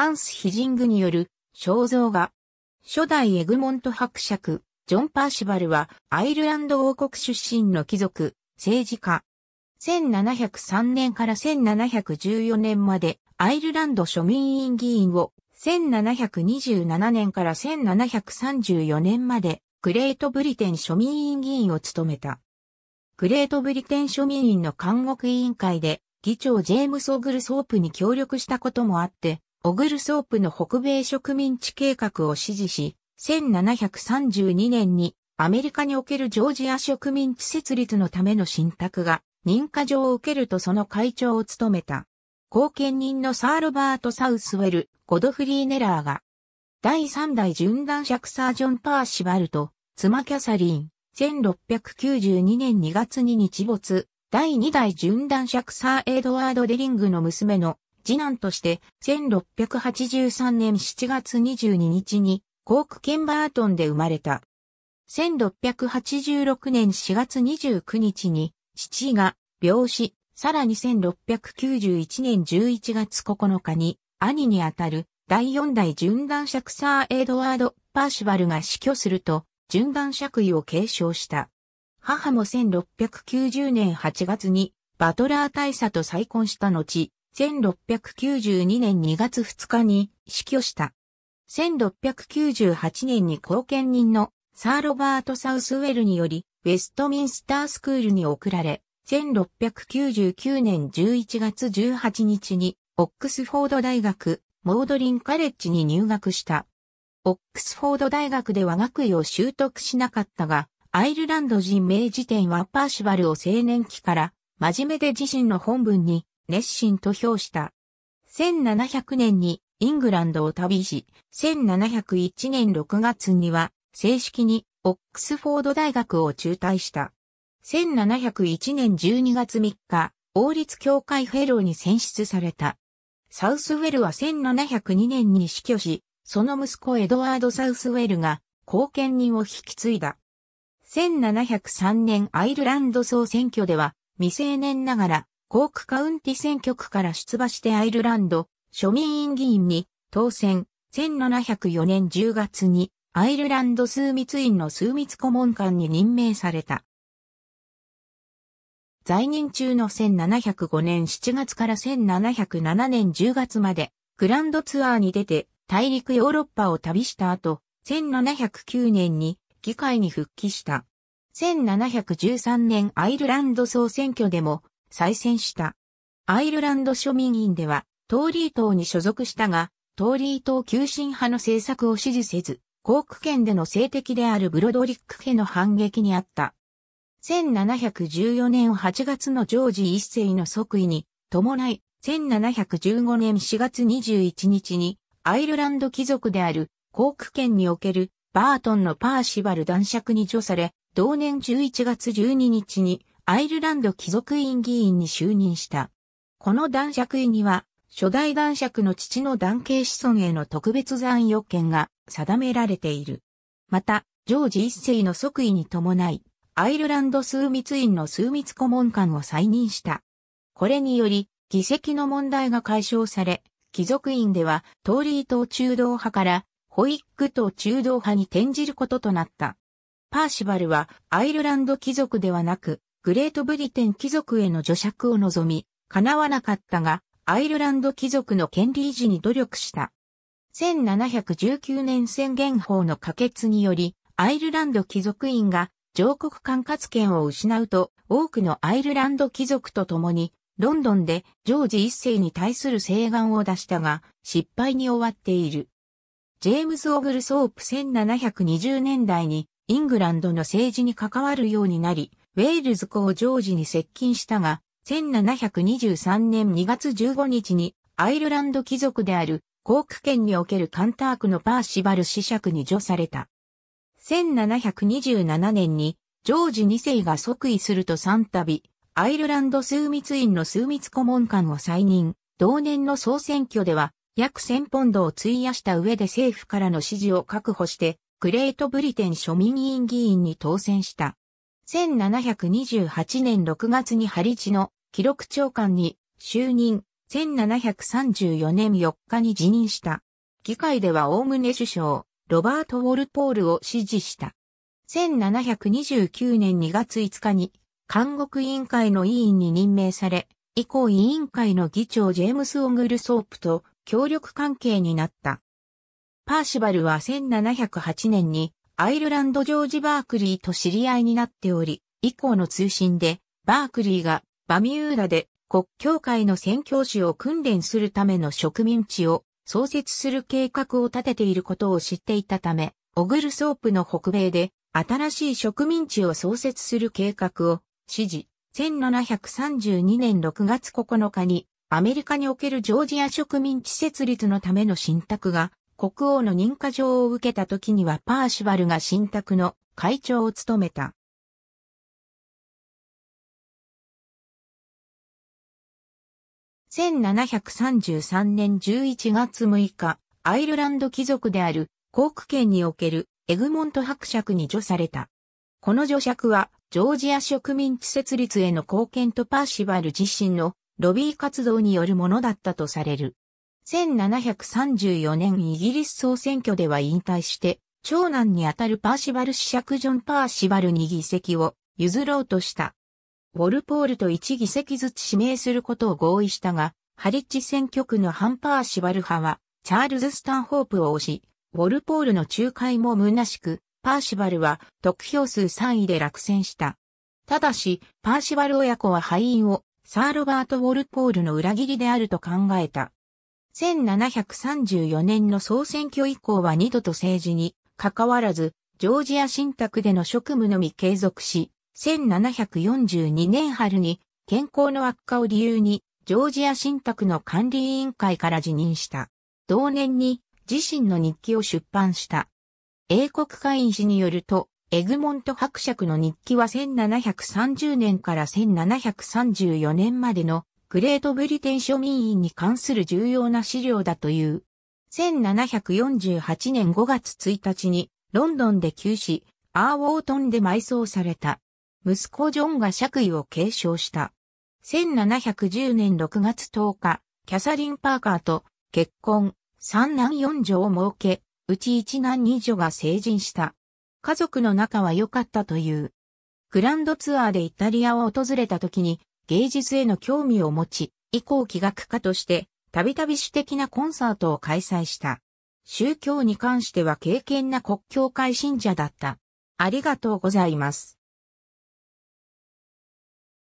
ハンス・ヒジングによる肖像画。初代エグモント伯爵、ジョン・パーシバルはアイルランド王国出身の貴族、政治家。1703年から1714年までアイルランド庶民委員議員を1727年から1734年までグレートブリテン庶民委員議員を務めた。グレートブリテン庶民院の監獄委員会で議長ジェームス・オグルソープに協力したこともあって、オグルソープの北米植民地計画を支持し、1732年にアメリカにおけるジョージア植民地設立のための信託が認可状を受けるとその会長を務めた。後見人のサールバート・サウスウェル、ゴドフリー・ネラーが、第3代シャク・サージョン・パーシバルと、妻キャサリン、1692年2月に日没、第2代シャク・サー・エドワード・デリングの娘の次男として、1683年7月22日に、コーク・ケンバートンで生まれた。1686年4月29日に、父が病死、さらに1691年11月9日に、兄にあたる第4代順男爵サー・エドワード・パーシュバルが死去すると、順男爵位を継承した。母も1690年8月に、バトラー大佐と再婚した後、1692年2月2日に死去した。1698年に後見人のサー・ロバート・サウスウェルにより、ウェストミンスタースクールに送られ、1699年11月18日に、オックスフォード大学、モードリンカレッジに入学した。オックスフォード大学では学位を習得しなかったが、アイルランド人名辞典はパーシバルを青年期から、真面目で自身の本文に熱心と評した。1700年にイングランドを旅し、1701年6月には正式にオックスフォード大学を中退した。1701年12月3日、王立協会フェローに選出された。サウスウェルは1702年に死去し、その息子エドワード・サウスウェルが後見人を引き継いだ。1703年アイルランド総選挙では未成年ながらコークカウンティ選挙区から出馬してアイルランド庶民院議員に当選1704年10月にアイルランド枢密院の枢密顧問官に任命された。在任中の1705年7月から1707年10月までグランドツアーに出て大陸ヨーロッパを旅した後、1709年に議会に復帰した。1713年アイルランド総選挙でも再選した。アイルランド庶民院では、トーリー党に所属したが、トーリー党急進派の政策を支持せず、コーク県での政敵であるブロドリック家の反撃にあった。1714年8月のジョージ一世の即位に伴い、1715年4月21日にアイルランド貴族であるコーク県におけるバートンのパーシバル男爵に除され、同年11月12日にアイルランド貴族院議員に就任した。この男爵位には、初代男爵の父の男系子孫への特別残余権が定められている。また、ジョージ一世の即位に伴い、アイルランド枢密院の枢密顧問官を再任した。これにより、議席の問題が解消され、貴族院では、トーリー党中道派から、ホイック党中道派に転じることとなった。パーシバルは、アイルランド貴族ではなく、グレートブリテン貴族への除釈を望み、叶わなかったが、アイルランド貴族の権利維持に努力した。1719年宣言法の可決により、アイルランド貴族院が上国管轄権を失うと、多くのアイルランド貴族と共に、ロンドンでジョージ一世に対する請願を出したが、失敗に終わっている。ジェームズ・オグルソープ1720年代にイングランドの政治に関わるようになり、ウェールズ公ジョージに接近したが、1723年2月15日にアイルランド貴族であるコーク県におけるカンタークのパーシバル子爵に除された。1727年にジョージ2世が即位すると3度、アイルランド枢密院の枢密顧問官を再任。同年の総選挙では約1000ポンドを費やした上で政府からの支持を確保して、グレートブリテン庶民委員議員に当選した。1728年6月にハリチの記録長官に就任、1734年4日に辞任した。議会ではおおね首相、ロバート・ウォルポールを支持した。1729年2月5日に、監獄委員会の委員に任命され、以降委員会の議長ジェームス・オングルソープと協力関係になった。パーシバルは1708年にアイルランドジョージ・バークリーと知り合いになっており、以降の通信で、バークリーがバミューダで国教会の宣教師を訓練するための植民地を創設する計画を立てていることを知っていたため、オグルソープの北米で新しい植民地を創設する計画を指示、1732年6月9日にアメリカにおけるジョージア植民地設立のための信託が国王の認可状を受けた時にはパーシバルが新宅の会長を務めた。1733年11月6日、アイルランド貴族であるコーク県におけるエグモント伯爵に除された。この除爵は、ジョージア植民地設立への貢献とパーシバル自身のロビー活動によるものだったとされる。1734年イギリス総選挙では引退して、長男にあたるパーシバル子爵ジョン・パーシバルに議席を譲ろうとした。ウォルポールと1議席ずつ指名することを合意したが、ハリッジ選挙区のハンパーシバル派は、チャールズ・スタンホープを押し、ウォルポールの仲介も虚しく、パーシバルは得票数3位で落選した。ただし、パーシバル親子は敗因をサー・ロバート・ウォルポールの裏切りであると考えた。1734年の総選挙以降は二度と政治に関わらず、ジョージア新宅での職務のみ継続し、1742年春に健康の悪化を理由に、ジョージア新宅の管理委員会から辞任した。同年に自身の日記を出版した。英国会員誌によると、エグモント伯爵の日記は1730年から1734年までのグレートブリテン庶民院に関する重要な資料だという。1748年5月1日にロンドンで急死、アーウォートンで埋葬された。息子ジョンが爵位を継承した。1710年6月10日、キャサリン・パーカーと結婚、三男四女を設け、うち一男二女が成人した。家族の仲は良かったという。グランドツアーでイタリアを訪れた時に芸術への興味を持ち、以降器学家として、たびたび主的なコンサートを開催した。宗教に関しては敬虔な国教会信者だった。ありがとうございます。